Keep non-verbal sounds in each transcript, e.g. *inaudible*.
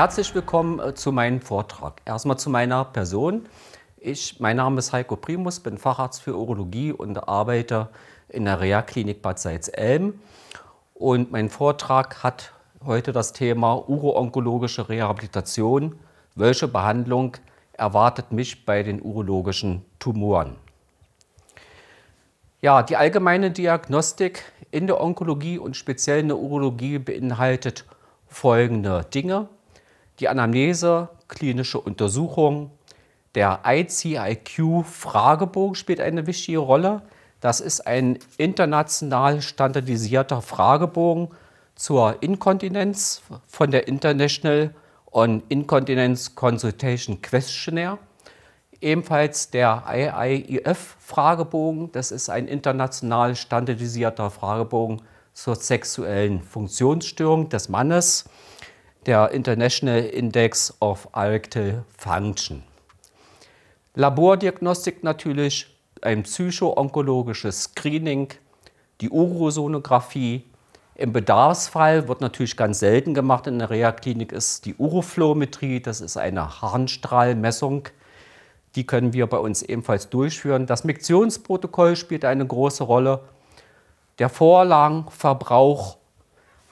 Herzlich willkommen äh, zu meinem Vortrag. Erstmal zu meiner Person. Ich, mein Name ist Heiko Primus, bin Facharzt für Urologie und arbeite in der Reha-Klinik Bad Salzelm. Und mein Vortrag hat heute das Thema uroonkologische Rehabilitation. Welche Behandlung erwartet mich bei den urologischen Tumoren? Ja, die allgemeine Diagnostik in der Onkologie und speziell in der Urologie beinhaltet folgende Dinge die Anamnese, klinische Untersuchung, der ICIQ-Fragebogen spielt eine wichtige Rolle. Das ist ein international standardisierter Fragebogen zur Inkontinenz von der International on Incontinence Consultation Questionnaire. Ebenfalls der IIIF-Fragebogen, e das ist ein international standardisierter Fragebogen zur sexuellen Funktionsstörung des Mannes der International Index of Erectile Function. Labordiagnostik natürlich, ein psychoonkologisches Screening, die Urosonographie. Im Bedarfsfall wird natürlich ganz selten gemacht in der Reha-Klinik ist die Uroflometrie, das ist eine Harnstrahlmessung. Die können wir bei uns ebenfalls durchführen. Das Miktionsprotokoll spielt eine große Rolle. Der Vorlagenverbrauch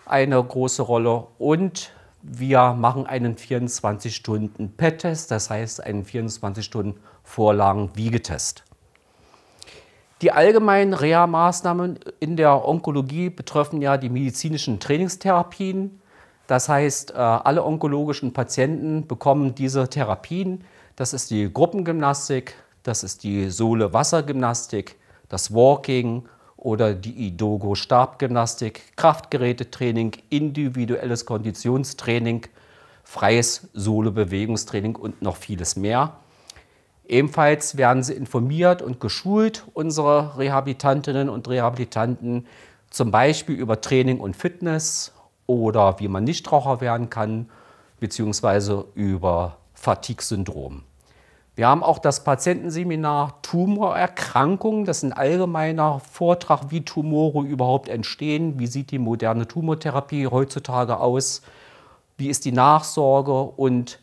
eine große Rolle und wir machen einen 24-Stunden-PET-Test, das heißt einen 24-Stunden-Vorlagen-Wiegetest. Die allgemeinen Reha-Maßnahmen in der Onkologie betreffen ja die medizinischen Trainingstherapien. Das heißt, äh, alle onkologischen Patienten bekommen diese Therapien. Das ist die Gruppengymnastik, das ist die Sohle-Wassergymnastik, das Walking oder die Idogo Stabgymnastik, Kraftgerätetraining, individuelles Konditionstraining, freies Solo-Bewegungstraining und noch vieles mehr. Ebenfalls werden sie informiert und geschult, unsere Rehabilitantinnen und Rehabilitanten, zum Beispiel über Training und Fitness oder wie man Nichtraucher werden kann, beziehungsweise über Fatigue-Syndrom. Wir haben auch das Patientenseminar Tumorerkrankungen. Das ist ein allgemeiner Vortrag, wie Tumore überhaupt entstehen. Wie sieht die moderne Tumortherapie heutzutage aus? Wie ist die Nachsorge und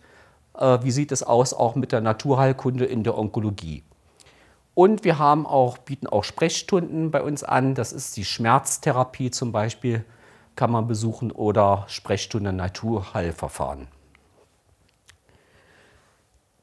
äh, wie sieht es aus auch mit der Naturheilkunde in der Onkologie? Und wir haben auch, bieten auch Sprechstunden bei uns an. Das ist die Schmerztherapie zum Beispiel, kann man besuchen oder Sprechstunde Naturheilverfahren.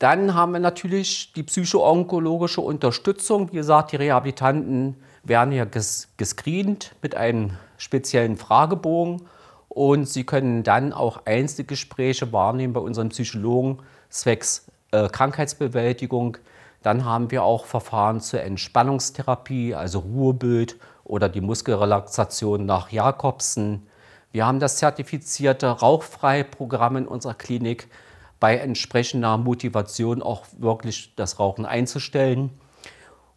Dann haben wir natürlich die psychoonkologische Unterstützung. Wie gesagt, die Rehabilitanten werden hier ges gescreent mit einem speziellen Fragebogen und sie können dann auch Einzelgespräche wahrnehmen bei unseren Psychologen zwecks äh, Krankheitsbewältigung. Dann haben wir auch Verfahren zur Entspannungstherapie, also Ruhebild oder die Muskelrelaxation nach Jakobsen. Wir haben das zertifizierte Rauchfrei-Programm in unserer Klinik bei entsprechender Motivation auch wirklich das Rauchen einzustellen.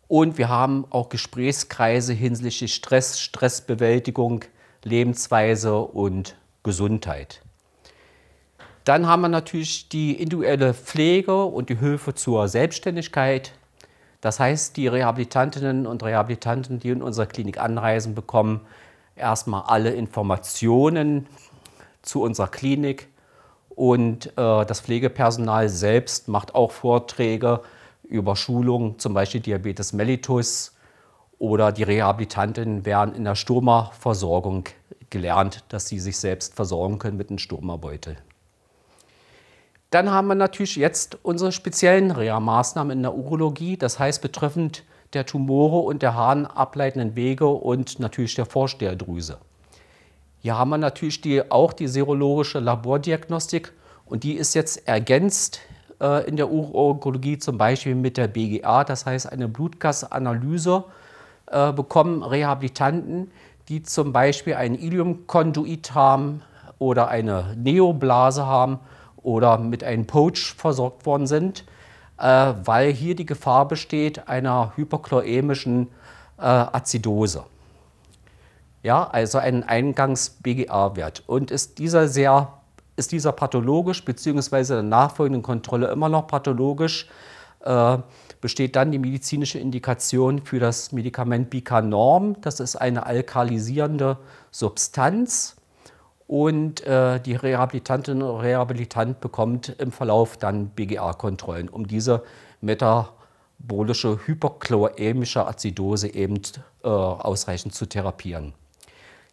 Und wir haben auch Gesprächskreise hinsichtlich Stress, Stressbewältigung, Lebensweise und Gesundheit. Dann haben wir natürlich die individuelle Pflege und die Hilfe zur Selbstständigkeit. Das heißt, die Rehabilitantinnen und Rehabilitanten, die in unserer Klinik anreisen, bekommen erstmal alle Informationen zu unserer Klinik, und äh, das Pflegepersonal selbst macht auch Vorträge über Schulungen, zum Beispiel Diabetes mellitus oder die Rehabilitantinnen werden in der Stürmerversorgung gelernt, dass sie sich selbst versorgen können mit einem Stürmerbeutel. Dann haben wir natürlich jetzt unsere speziellen Reha-Maßnahmen in der Urologie, das heißt betreffend der Tumore und der harnableitenden Wege und natürlich der Vorsteherdrüse. Hier haben wir natürlich die, auch die serologische Labordiagnostik und die ist jetzt ergänzt äh, in der Urologie zum Beispiel mit der BGA, das heißt eine Blutgasanalyse äh, bekommen Rehabilitanten, die zum Beispiel ein Iliumkonduit haben oder eine Neoblase haben oder mit einem Poach versorgt worden sind, äh, weil hier die Gefahr besteht einer hyperchlorämischen äh, Azidose ja, also einen Eingangs-BGA-Wert. Und ist dieser sehr, ist dieser pathologisch, beziehungsweise der nachfolgenden Kontrolle immer noch pathologisch, äh, besteht dann die medizinische Indikation für das Medikament Bicanorm. Das ist eine alkalisierende Substanz. Und äh, die Rehabilitantin oder Rehabilitant bekommt im Verlauf dann BGA-Kontrollen, um diese metabolische hyperchlorämische Azidose eben äh, ausreichend zu therapieren.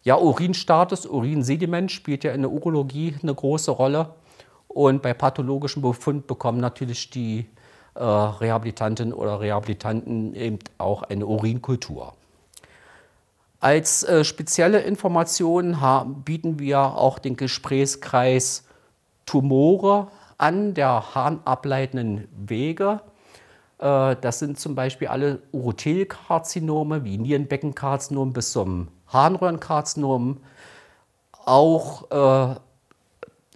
Ja, Urinstatus, Urinsediment spielt ja in der Urologie eine große Rolle. Und bei pathologischem Befund bekommen natürlich die äh, Rehabilitantin oder Rehabilitanten eben auch eine Urinkultur. Als äh, spezielle Informationen bieten wir auch den Gesprächskreis Tumore an, der harnableitenden Wege. Äh, das sind zum Beispiel alle Urothelkarzinome wie Nierenbeckenkarzinom bis zum Harnröhrenkarzinomen auch äh,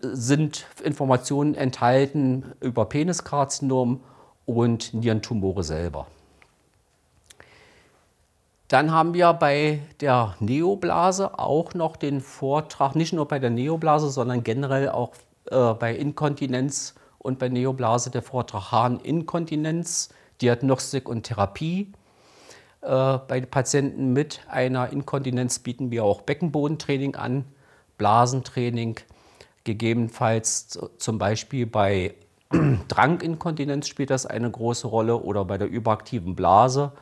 sind Informationen enthalten über Peniskarzinom und Nierentumore selber. Dann haben wir bei der Neoblase auch noch den Vortrag, nicht nur bei der Neoblase, sondern generell auch äh, bei Inkontinenz und bei Neoblase der Vortrag Harninkontinenz, Diagnostik und Therapie. Äh, bei Patienten mit einer Inkontinenz bieten wir auch Beckenbodentraining an, Blasentraining, gegebenenfalls zum Beispiel bei *clears throat* Dranginkontinenz spielt das eine große Rolle oder bei der überaktiven Blase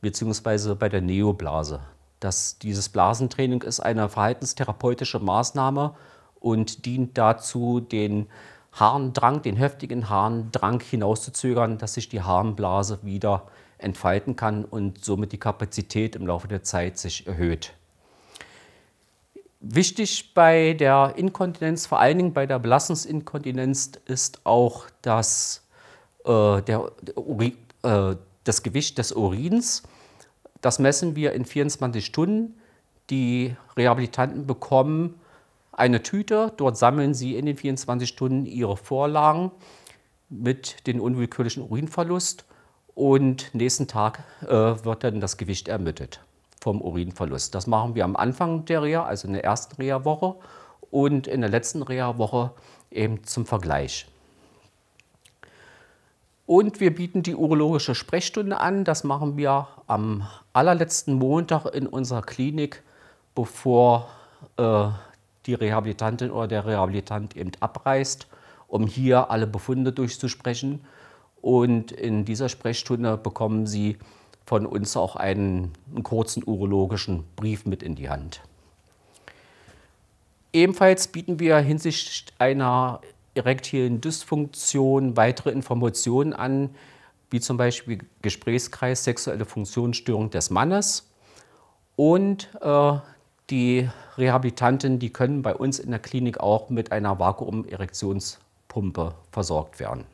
bzw. bei der Neoblase. Das, dieses Blasentraining ist eine verhaltenstherapeutische Maßnahme und dient dazu, den Harndrang, den heftigen Harndrang hinauszuzögern, dass sich die Harnblase wieder entfalten kann und somit die Kapazität im Laufe der Zeit sich erhöht. Wichtig bei der Inkontinenz, vor allen Dingen bei der Belastungsinkontinenz, ist auch das, äh, der, Uri, äh, das Gewicht des Urins. Das messen wir in 24 Stunden. Die Rehabilitanten bekommen eine Tüte. Dort sammeln sie in den 24 Stunden ihre Vorlagen mit dem unwillkürlichen Urinverlust und nächsten Tag äh, wird dann das Gewicht ermittelt vom Urinverlust. Das machen wir am Anfang der Reha, also in der ersten Reha-Woche und in der letzten Reha-Woche eben zum Vergleich. Und wir bieten die urologische Sprechstunde an. Das machen wir am allerletzten Montag in unserer Klinik, bevor äh, die Rehabilitantin oder der Rehabilitant eben abreist, um hier alle Befunde durchzusprechen und in dieser Sprechstunde bekommen Sie von uns auch einen, einen kurzen urologischen Brief mit in die Hand. Ebenfalls bieten wir hinsichtlich einer erektilen Dysfunktion weitere Informationen an, wie zum Beispiel Gesprächskreis, sexuelle Funktionsstörung des Mannes. Und äh, die Rehabilitanten, die können bei uns in der Klinik auch mit einer Vakuumerektionspumpe versorgt werden.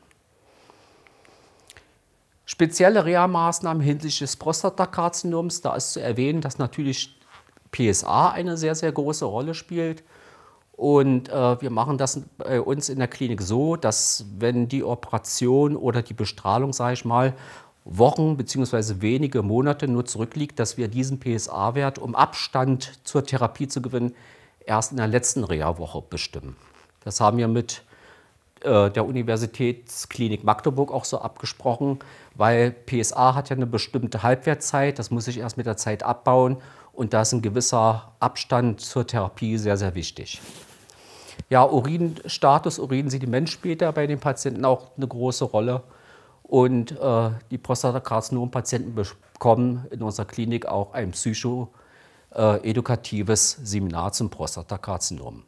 Spezielle Reha-Maßnahmen hinsichtlich des Prostatakarzinoms, da ist zu erwähnen, dass natürlich PSA eine sehr, sehr große Rolle spielt. Und äh, wir machen das bei uns in der Klinik so, dass wenn die Operation oder die Bestrahlung, sage ich mal, Wochen bzw. wenige Monate nur zurückliegt, dass wir diesen PSA-Wert, um Abstand zur Therapie zu gewinnen, erst in der letzten Reha-Woche bestimmen. Das haben wir mit äh, der Universitätsklinik Magdeburg auch so abgesprochen, weil PSA hat ja eine bestimmte Halbwertzeit, das muss ich erst mit der Zeit abbauen und da ist ein gewisser Abstand zur Therapie sehr, sehr wichtig. Ja, Urinstatus, Urinsediment spielt da bei den Patienten auch eine große Rolle und äh, die Prostatakarzinom-Patienten bekommen in unserer Klinik auch ein psychoedukatives äh, Seminar zum Prostatakarzinom.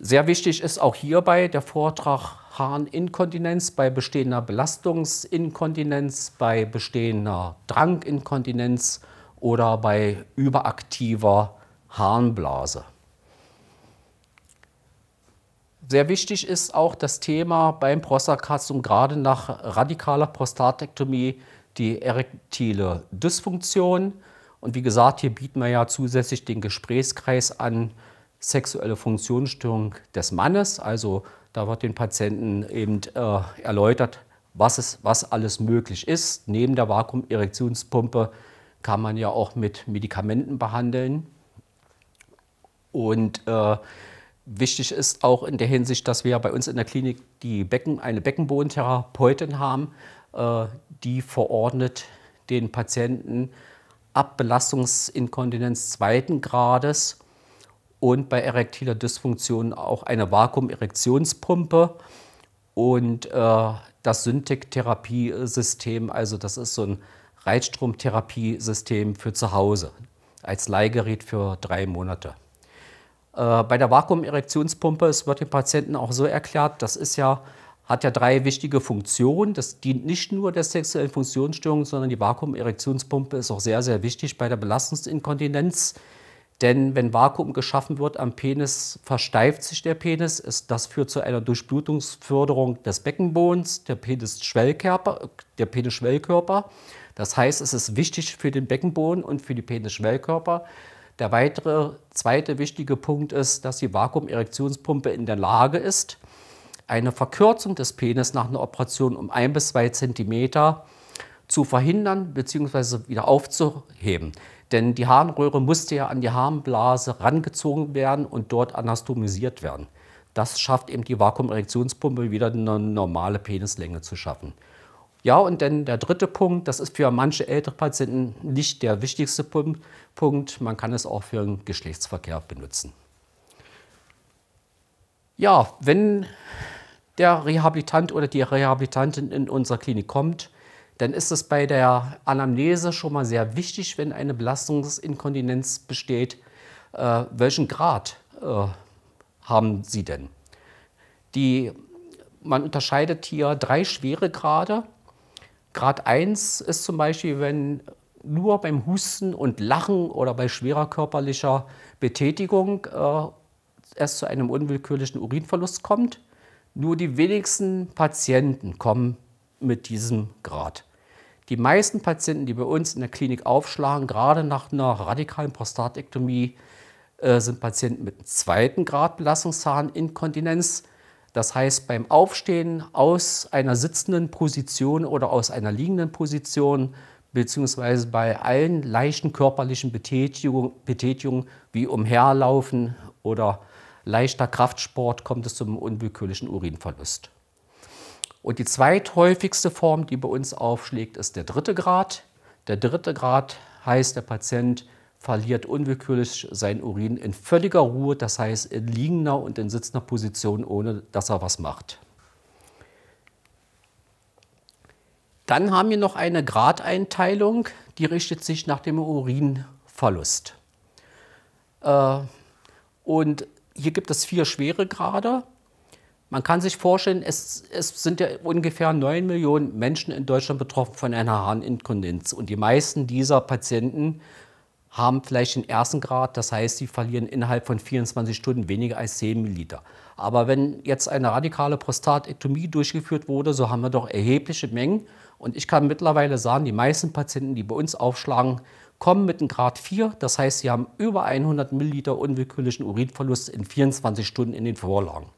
Sehr wichtig ist auch hierbei der Vortrag Harninkontinenz bei bestehender Belastungsinkontinenz, bei bestehender Drankinkontinenz oder bei überaktiver Harnblase. Sehr wichtig ist auch das Thema beim Prostakarzinom, gerade nach radikaler Prostatektomie, die erektile Dysfunktion. Und wie gesagt, hier bieten wir ja zusätzlich den Gesprächskreis an, sexuelle Funktionsstörung des Mannes. Also da wird den Patienten eben äh, erläutert, was, es, was alles möglich ist. Neben der Vakuumerektionspumpe kann man ja auch mit Medikamenten behandeln. Und äh, wichtig ist auch in der Hinsicht, dass wir bei uns in der Klinik die Becken, eine Beckenbodentherapeutin haben, äh, die verordnet den Patienten ab Belastungsinkontinenz zweiten Grades und bei erektiler Dysfunktion auch eine Vakuumerektionspumpe und äh, das Syntek-Therapiesystem, also das ist so ein Reitstromtherapiesystem für zu Hause als Leihgerät für drei Monate. Äh, bei der Vakuumerektionspumpe, es wird dem Patienten auch so erklärt, das ist ja, hat ja drei wichtige Funktionen. Das dient nicht nur der sexuellen Funktionsstörung, sondern die Vakuumerektionspumpe ist auch sehr, sehr wichtig bei der Belastungsinkontinenz. Denn wenn Vakuum geschaffen wird am Penis, versteift sich der Penis. Das führt zu einer Durchblutungsförderung des Beckenbodens, der Penisschwellkörper. Der Penisschwellkörper. Das heißt, es ist wichtig für den Beckenboden und für die Penisschwellkörper. Der weitere, zweite wichtige Punkt ist, dass die Vakuumerektionspumpe in der Lage ist, eine Verkürzung des Penis nach einer Operation um ein bis zwei Zentimeter zu verhindern bzw. wieder aufzuheben. Denn die Harnröhre musste ja an die Harnblase rangezogen werden und dort anastomisiert werden. Das schafft eben die Vakuumreaktionspumpe wieder eine normale Penislänge zu schaffen. Ja, und dann der dritte Punkt, das ist für manche ältere Patienten nicht der wichtigste Punkt. Man kann es auch für den Geschlechtsverkehr benutzen. Ja, wenn der Rehabilitant oder die Rehabilitantin in unsere Klinik kommt, dann ist es bei der Anamnese schon mal sehr wichtig, wenn eine Belastungsinkontinenz besteht, äh, welchen Grad äh, haben Sie denn? Die, man unterscheidet hier drei schwere Grade. Grad 1 ist zum Beispiel, wenn nur beim Husten und Lachen oder bei schwerer körperlicher Betätigung äh, es zu einem unwillkürlichen Urinverlust kommt. Nur die wenigsten Patienten kommen mit diesem Grad. Die meisten Patienten, die bei uns in der Klinik aufschlagen, gerade nach einer radikalen Prostatektomie, äh, sind Patienten mit einem zweiten Grad Belastungszahninkontinenz. Das heißt, beim Aufstehen aus einer sitzenden Position oder aus einer liegenden Position, beziehungsweise bei allen leichten körperlichen Betätigungen, Betätigung, wie Umherlaufen oder leichter Kraftsport, kommt es zum unwillkürlichen Urinverlust. Und die zweithäufigste Form, die bei uns aufschlägt, ist der dritte Grad. Der dritte Grad heißt, der Patient verliert unwillkürlich sein Urin in völliger Ruhe, das heißt in liegender und in sitzender Position, ohne dass er was macht. Dann haben wir noch eine Gradeinteilung, die richtet sich nach dem Urinverlust. Äh, und hier gibt es vier schwere Grade. Man kann sich vorstellen, es, es, sind ja ungefähr 9 Millionen Menschen in Deutschland betroffen von einer Harninkontinenz. Und die meisten dieser Patienten haben vielleicht den ersten Grad, das heißt, sie verlieren innerhalb von 24 Stunden weniger als 10 Milliliter. Aber wenn jetzt eine radikale Prostatektomie durchgeführt wurde, so haben wir doch erhebliche Mengen. Und ich kann mittlerweile sagen, die meisten Patienten, die bei uns aufschlagen, kommen mit einem Grad 4. Das heißt, sie haben über 100 Milliliter unwillkürlichen Urinverlust in 24 Stunden in den Vorlagen.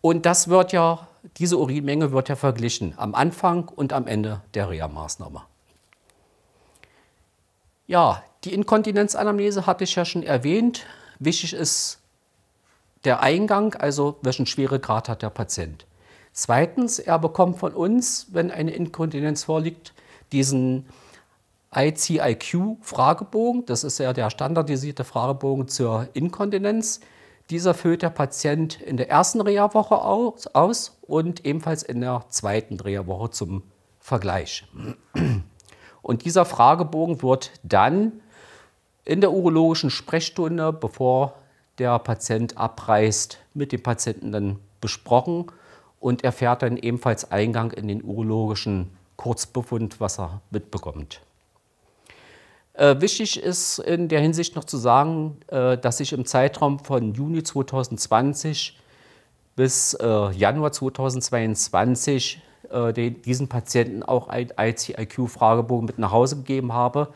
Und das wird ja, diese Urinmenge wird ja verglichen am Anfang und am Ende der Reha-Maßnahme. Ja, die Inkontinenzanamnese hatte ich ja schon erwähnt. Wichtig ist der Eingang, also welchen Schweregrad hat der Patient. Zweitens, er bekommt von uns, wenn eine Inkontinenz vorliegt, diesen ICIQ-Fragebogen. Das ist ja der standardisierte Fragebogen zur Inkontinenz. Dieser füllt der Patient in der ersten Reha-Woche aus, aus und ebenfalls in der zweiten Reha-Woche zum Vergleich. Und dieser Fragebogen wird dann in der urologischen Sprechstunde, bevor der Patient abreist, mit dem Patienten dann besprochen und erfährt dann ebenfalls Eingang in den urologischen Kurzbefund, was er mitbekommt. Äh, wichtig ist in der Hinsicht noch zu sagen, äh, dass sich im Zeitraum von Juni 2020 bis äh, Januar 2022 diesen Patienten auch ein ICIQ-Fragebogen mit nach Hause gegeben habe.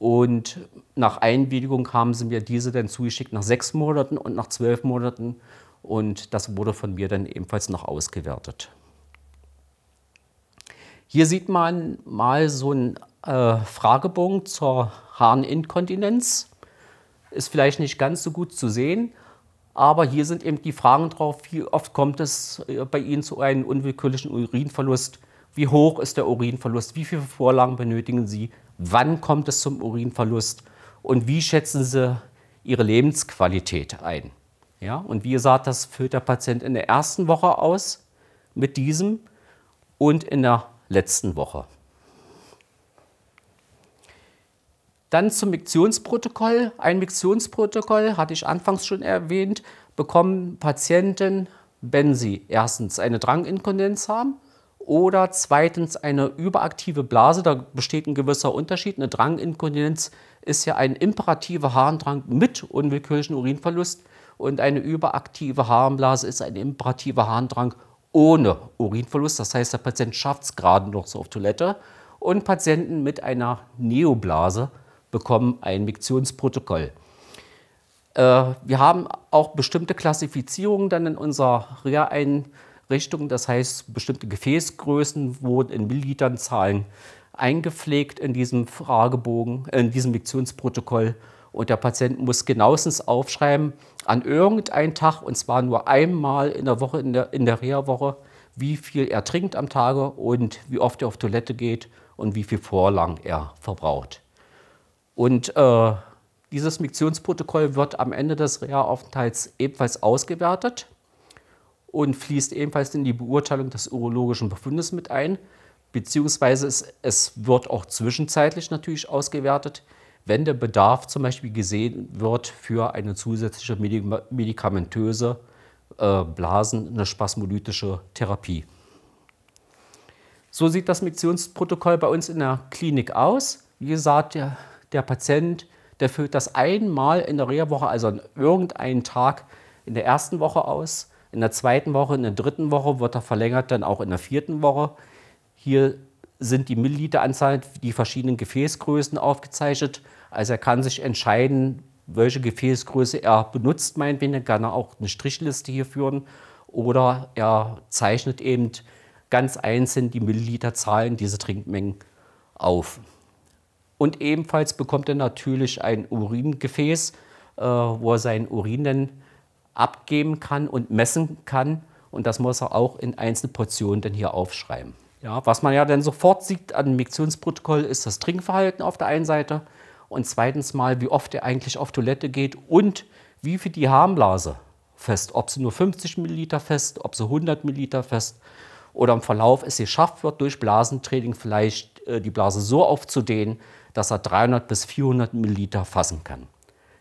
Und nach Einwilligung haben sie mir diese dann zugeschickt nach sechs Monaten und nach zwölf Monaten. Und das wurde von mir dann ebenfalls noch ausgewertet. Hier sieht man mal so einen äh, Fragebogen zur Harninkontinenz. Ist vielleicht nicht ganz so gut zu sehen, aber hier sind eben die Fragen drauf, wie oft kommt es äh, bei Ihnen zu einem unwillkürlichen Urinverlust, wie hoch ist der Urinverlust, wie viele Vorlagen benötigen Sie, wann kommt es zum Urinverlust und wie schätzen Sie Ihre Lebensqualität ein. Ja, und wie gesagt, das füllt der Patient in der ersten Woche aus mit diesem und in der letzten Woche. Dann zum Miktionsprotokoll. Ein Miktionsprotokoll, hatte ich anfangs schon erwähnt, bekommen Patienten, wenn sie erstens eine Dranginkondenz haben oder zweitens eine überaktive Blase. Da besteht ein gewisser Unterschied. Eine Dranginkondenz ist ja ein imperativer Harndrang mit unwillkürlichen Urinverlust und eine überaktive Harnblase ist ein imperativer Harndrang ohne Urinverlust. Das heißt, der Patient schafft es gerade noch so auf Toilette. Und Patienten mit einer Neoblase bekommen ein Miktionsprotokoll. Äh, wir haben auch bestimmte Klassifizierungen dann in unserer Rehreinrichtung, das heißt bestimmte Gefäßgrößen wurden in Millilitern Zahlen eingepflegt in diesem Fragebogen, in diesem Miktionsprotokoll. Und der Patient muss genauestens aufschreiben, an irgendeinem Tag, und zwar nur einmal in der Woche, in der, in der Reha-Woche, wie viel er trinkt am Tage und wie oft er auf Toilette geht und wie viel Vorlang er verbraucht. Und äh, dieses Miktionsprotokoll wird am Ende des Reha-Aufenthalts ebenfalls ausgewertet und fließt ebenfalls in die Beurteilung des urologischen Befundes mit ein, beziehungsweise es, es wird auch zwischenzeitlich natürlich ausgewertet, wenn der Bedarf zum Beispiel gesehen wird für eine zusätzliche medikamentöse äh, Blasen, eine spasmolytische Therapie. So sieht das Miktionsprotokoll bei uns in der Klinik aus. Wie gesagt, der, der Patient, der füllt das einmal in der Reha-Woche, also an irgendeinem Tag in der ersten Woche aus, in der zweiten Woche, in der dritten Woche wird er verlängert, dann auch in der vierten Woche. Hier sind die Milliliteranzahl, die verschiedenen Gefäßgrößen aufgezeichnet. Also er kann sich entscheiden, welche Gefäßgröße er benutzt, meinetwegen. Dann kann er auch eine Strichliste hier führen oder er zeichnet eben ganz einzeln die Milliliterzahlen, diese Trinkmengen auf. Und ebenfalls bekommt er natürlich ein Uringefäß, äh, wo er seinen Urin dann abgeben kann und messen kann. Und das muss er auch in Portionen dann hier aufschreiben. Ja, was man ja dann sofort sieht an dem Miktionsprotokoll ist das Trinkverhalten auf der einen Seite und zweitens mal, wie oft er eigentlich auf Toilette geht und wie viel die Harnblase fest, ob sie nur 50 Milliliter fest, ob sie 100 Milliliter fest oder im Verlauf es geschafft wird, durch Blasentraining vielleicht äh, die Blase so aufzudehnen, dass er 300 bis 400 Milliliter fassen kann.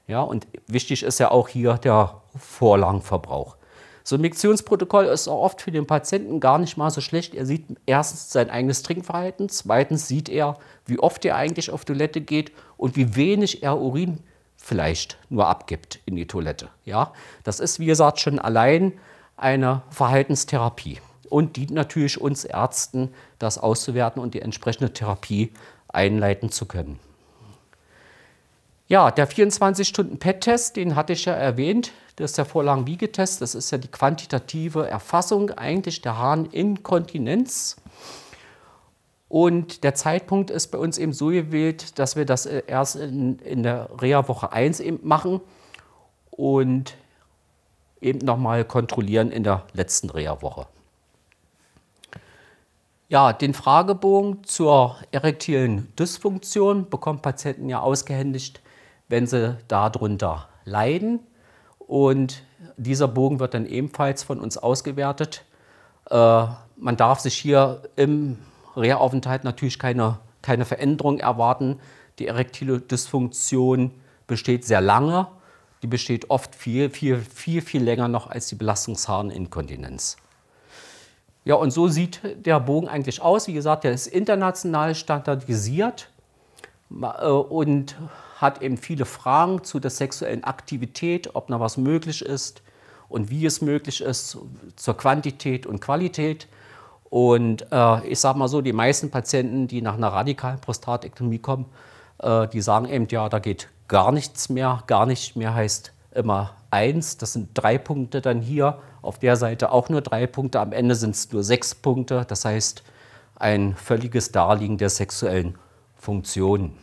Ja, und wichtig ist ja auch hier der Vorlagenverbrauch. So ein Miktionsprotokoll ist auch oft für den Patienten gar nicht mal so schlecht. Er sieht erstens sein eigenes Trinkverhalten, zweitens sieht er, wie oft er eigentlich auf Toilette geht und wie wenig er Urin vielleicht nur abgibt in die Toilette. Ja, das ist wie gesagt schon allein eine Verhaltenstherapie und dient natürlich uns Ärzten, das auszuwerten und die entsprechende Therapie einleiten zu können. Ja, der 24-Stunden-PET-Test, den hatte ich ja erwähnt, das ist der Vorlagen-Wiegetest, das ist ja die quantitative Erfassung eigentlich der Harninkontinenz. Und der Zeitpunkt ist bei uns eben so gewählt, dass wir das äh, erst in, in der Reha-Woche 1 eben machen und eben nochmal kontrollieren in der letzten Reha-Woche. Ja, den Fragebogen zur erektilen Dysfunktion bekommen Patienten ja ausgehändigt, wenn sie darunter leiden. Und dieser Bogen wird dann ebenfalls von uns ausgewertet. Äh, man darf sich hier im Reha-Aufenthalt natürlich keine, keine Veränderung erwarten. Die erektile Dysfunktion besteht sehr lange. Die besteht oft viel, viel, viel, viel länger noch als die Belastungsharninkontinenz. Ja, und so sieht der Bogen eigentlich aus. Wie gesagt, der ist international standardisiert äh, und hat eben viele Fragen zu der sexuellen Aktivität, ob noch was möglich ist und wie es möglich ist, zur Quantität und Qualität. Und äh, ich sage mal so, die meisten Patienten, die nach einer radikalen Prostatektomie kommen, äh, die sagen eben, ja, da geht gar nichts mehr. Gar nichts mehr heißt immer eins. Das sind drei Punkte dann hier. Auf der Seite auch nur drei Punkte. Am Ende sind es nur sechs Punkte. Das heißt, ein völliges Darliegen der sexuellen Funktionen.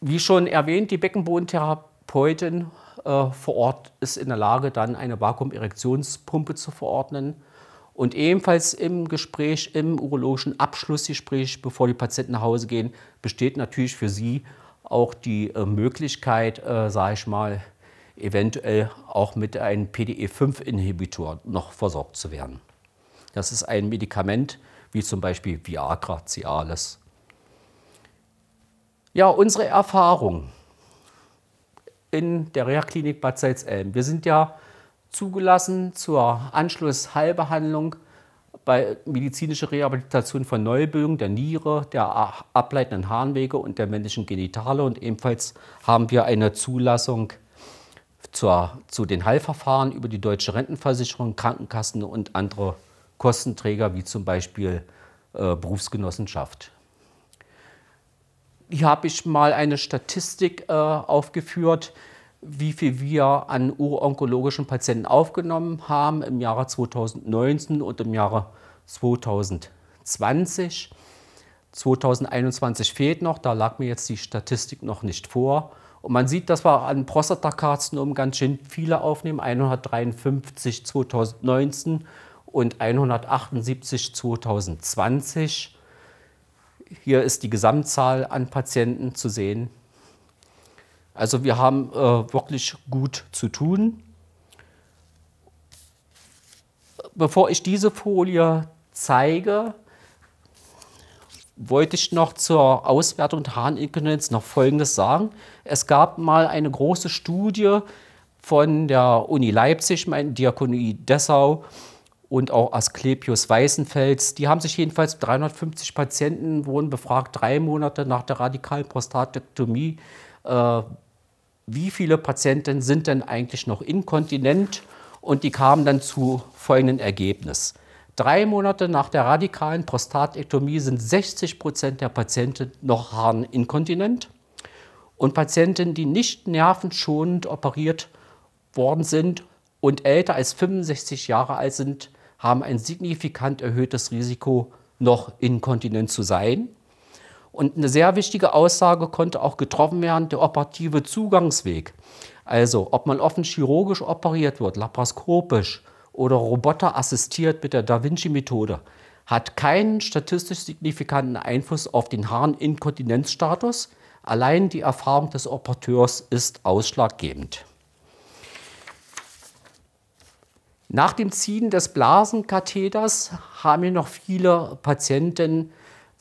Wie schon erwähnt, die Beckenbodentherapeutin äh, vor Ort ist in der Lage, dann eine Vakuumerektionspumpe zu verordnen. Und ebenfalls im Gespräch, im urologischen Abschlussgespräch, bevor die Patienten nach Hause gehen, besteht natürlich für sie auch die äh, Möglichkeit, äh, sage ich mal, eventuell auch mit einem PDE5-Inhibitor noch versorgt zu werden. Das ist ein Medikament wie zum Beispiel Viagra, Cialis. Ja, unsere Erfahrung in der Reha-Klinik Bad Salzelm. Wir sind ja zugelassen zur Anschluss-Heilbehandlung bei medizinischer Rehabilitation von Neubildungen der Niere, der ableitenden Harnwege und der männlichen Genitale. Und ebenfalls haben wir eine Zulassung zur, zu den Heilverfahren über die deutsche Rentenversicherung, Krankenkassen und andere Kostenträger, wie zum Beispiel äh, Berufsgenossenschaft. Hier habe ich mal eine Statistik äh, aufgeführt, wie viel wir an uronkologischen Patienten aufgenommen haben im Jahre 2019 und im Jahre 2020. 2021 fehlt noch, da lag mir jetzt die Statistik noch nicht vor. Und man sieht, dass wir an Prostatakarzinom ganz schön viele aufnehmen, 153 2019 und 178 2020. Hier ist die Gesamtzahl an Patienten zu sehen, also wir haben äh, wirklich gut zu tun. Bevor ich diese Folie zeige, wollte ich noch zur Auswertung der Harnignoranz noch Folgendes sagen. Es gab mal eine große Studie von der Uni Leipzig, mein Diakonie Dessau und auch Asklepios Weißenfels. Die haben sich jedenfalls 350 Patienten wurden befragt, drei Monate nach der Radikalprostatektomie, äh, wie viele Patienten sind denn eigentlich noch inkontinent? Und die kamen dann zu folgendem Ergebnis. Drei Monate nach der radikalen Prostatektomie sind 60 Prozent der Patienten noch harninkontinent. Und Patienten, die nicht nervenschonend operiert worden sind und älter als 65 Jahre alt sind, haben ein signifikant erhöhtes Risiko, noch inkontinent zu sein. Und eine sehr wichtige Aussage konnte auch getroffen werden, der operative Zugangsweg. Also, ob man offen chirurgisch operiert wird, laparoskopisch oder roboterassistiert mit der Da Vinci-Methode, hat keinen statistisch signifikanten Einfluss auf den Harninkontinenzstatus. Allein die Erfahrung des Operateurs ist ausschlaggebend. Nach dem Ziehen des Blasenkatheters haben wir noch viele Patienten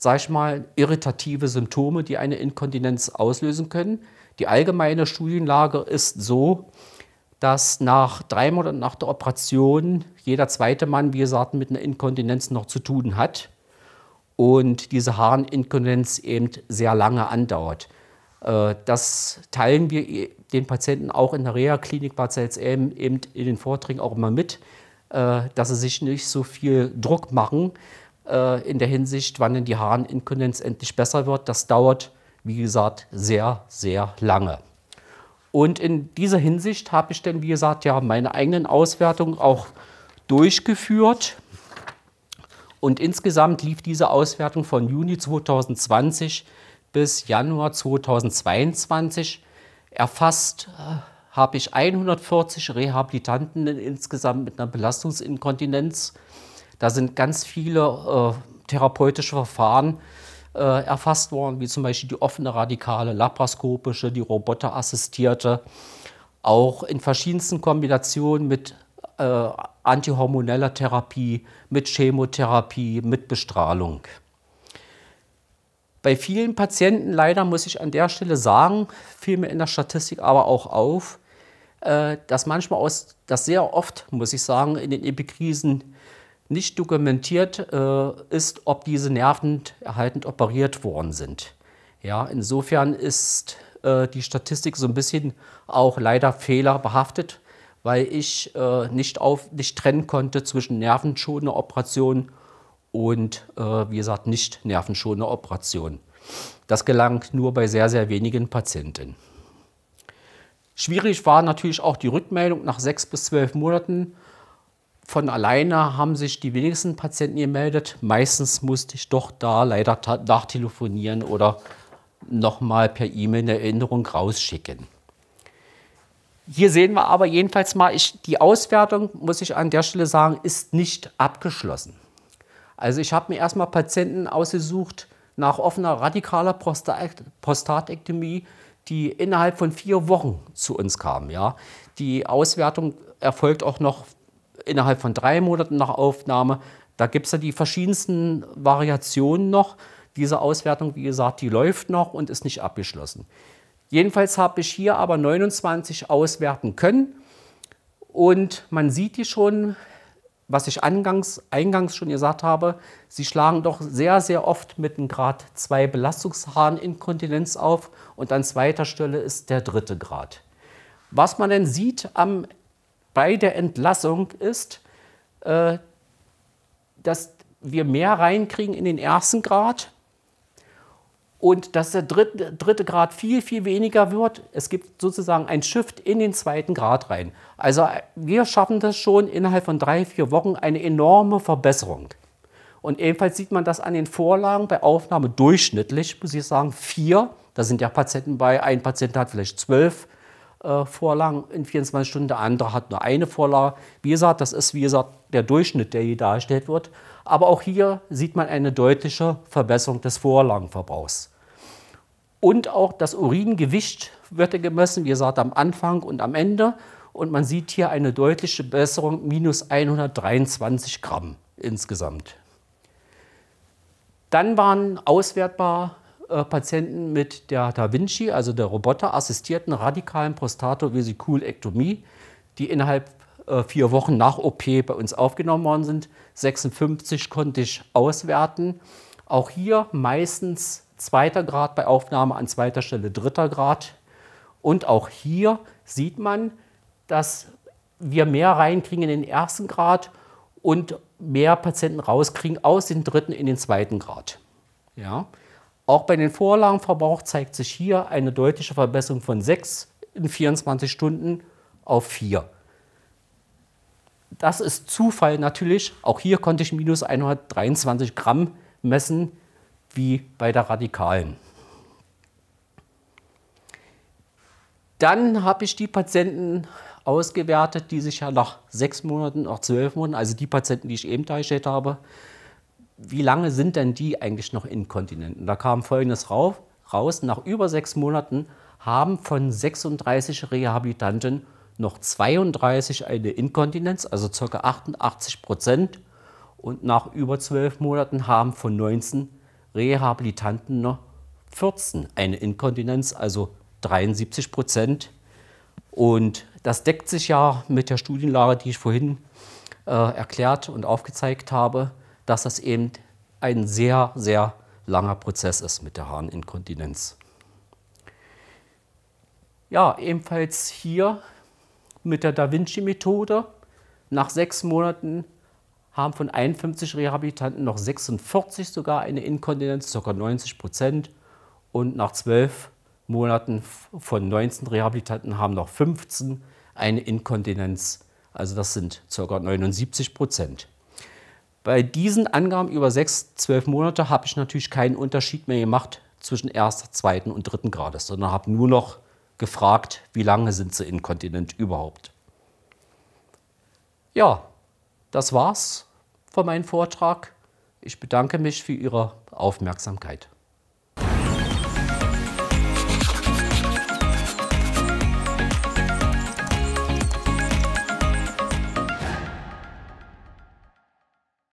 sag ich mal, irritative Symptome, die eine Inkontinenz auslösen können. Die allgemeine Studienlage ist so, dass nach drei Monaten nach der Operation jeder zweite Mann, wie gesagt, mit einer Inkontinenz noch zu tun hat und diese Harninkontinenz eben sehr lange andauert. Äh, das teilen wir den Patienten auch in der Reha-Klinik Bad Salzellen eben in den Vorträgen auch immer mit, äh, dass sie sich nicht so viel Druck machen, äh, in der Hinsicht, wann denn die Harninkontinenz endlich besser wird. Das dauert, wie gesagt, sehr, sehr lange. Und in dieser Hinsicht habe ich dann, wie gesagt, ja meine eigenen Auswertungen auch durchgeführt. Und insgesamt lief diese Auswertung von Juni 2020 bis Januar 2022. Erfasst äh, habe ich 140 Rehabilitanten insgesamt mit einer Belastungsinkontinenz. Da sind ganz viele äh, therapeutische Verfahren äh, erfasst worden, wie zum Beispiel die offene radikale, laparoskopische, die roboterassistierte, auch in verschiedensten Kombinationen mit äh, antihormoneller Therapie, mit Chemotherapie, mit Bestrahlung. Bei vielen Patienten leider muss ich an der Stelle sagen, fiel mir in der Statistik aber auch auf, äh, dass manchmal aus, dass sehr oft, muss ich sagen, in den Epikrisen nicht dokumentiert äh, ist, ob diese nervenerhaltend operiert worden sind. Ja, insofern ist äh, die Statistik so ein bisschen auch leider fehlerbehaftet, weil ich äh, nicht, auf, nicht trennen konnte zwischen nervenschonender Operation und, äh, wie gesagt, nicht nervenschonender Operation. Das gelang nur bei sehr, sehr wenigen Patienten. Schwierig war natürlich auch die Rückmeldung nach sechs bis zwölf Monaten, von alleine haben sich die wenigsten Patienten gemeldet. Meistens musste ich doch da leider nachtelefonieren oder nochmal per E-Mail eine Erinnerung rausschicken. Hier sehen wir aber jedenfalls mal, ich, die Auswertung, muss ich an der Stelle sagen, ist nicht abgeschlossen. Also ich habe mir erstmal Patienten ausgesucht nach offener radikaler Prostatektomie, die innerhalb von vier Wochen zu uns kamen. Ja. Die Auswertung erfolgt auch noch innerhalb von drei Monaten nach Aufnahme. Da gibt es ja die verschiedensten Variationen noch. Diese Auswertung, wie gesagt, die läuft noch und ist nicht abgeschlossen. Jedenfalls habe ich hier aber 29 auswerten können. Und man sieht die schon, was ich eingangs, eingangs schon gesagt habe, sie schlagen doch sehr, sehr oft mit einem Grad 2 Belastungshahninkontinenz auf und an zweiter Stelle ist der dritte Grad. Was man denn sieht am bei der Entlassung ist, äh, dass wir mehr reinkriegen in den ersten Grad und dass der dritte, dritte Grad viel, viel weniger wird. Es gibt sozusagen ein Shift in den zweiten Grad rein. Also äh, wir schaffen das schon innerhalb von drei, vier Wochen eine enorme Verbesserung. Und ebenfalls sieht man das an den Vorlagen bei Aufnahme durchschnittlich, muss ich sagen, vier. Da sind ja Patienten bei, ein Patient hat vielleicht zwölf äh, Vorlagen in 24 Stunden, der andere hat nur eine Vorlage. Wie gesagt, das ist wie gesagt der Durchschnitt, der hier dargestellt wird. Aber auch hier sieht man eine deutliche Verbesserung des Vorlagenverbrauchs. Und auch das Uringewicht wird gemessen, wie gesagt, am Anfang und am Ende. Und man sieht hier eine deutliche Besserung, minus 123 Gramm insgesamt. Dann waren auswertbar äh, Patienten mit der Da Vinci, also der roboterassistierten radikalen Prostatovesikulektomie, die innerhalb äh, vier Wochen nach OP bei uns aufgenommen worden sind. 56 konnte ich auswerten. Auch hier meistens zweiter Grad bei Aufnahme an zweiter Stelle dritter Grad. Und auch hier sieht man, dass wir mehr reinkriegen in den ersten Grad und mehr Patienten rauskriegen aus dem dritten in den zweiten Grad. Ja. Auch bei den Vorlagenverbrauch zeigt sich hier eine deutliche Verbesserung von 6 in 24 Stunden auf 4. Das ist Zufall natürlich. Auch hier konnte ich minus 123 Gramm messen, wie bei der radikalen. Dann habe ich die Patienten ausgewertet, die sich ja nach sechs Monaten, nach zwölf Monaten, also die Patienten, die ich eben dargestellt habe, wie lange sind denn die eigentlich noch inkontinent? Und da kam Folgendes raus, nach über sechs Monaten haben von 36 Rehabilitanten noch 32 eine Inkontinenz, also ca. 88 Prozent. Und nach über zwölf Monaten haben von 19 Rehabilitanten noch 14 eine Inkontinenz, also 73 Prozent. Und das deckt sich ja mit der Studienlage, die ich vorhin äh, erklärt und aufgezeigt habe dass das eben ein sehr, sehr langer Prozess ist mit der Harninkontinenz. Ja, ebenfalls hier mit der Da Vinci-Methode. Nach sechs Monaten haben von 51 Rehabilitanten noch 46 sogar eine Inkontinenz, ca. 90 Prozent. Und nach zwölf Monaten von 19 Rehabilitanten haben noch 15 eine Inkontinenz. Also das sind ca. 79 Prozent. Bei diesen Angaben über sechs, zwölf Monate habe ich natürlich keinen Unterschied mehr gemacht zwischen erster, zweiten und dritten Grades, sondern habe nur noch gefragt, wie lange sind sie inkontinent überhaupt. Ja, das war's von meinem Vortrag. Ich bedanke mich für Ihre Aufmerksamkeit.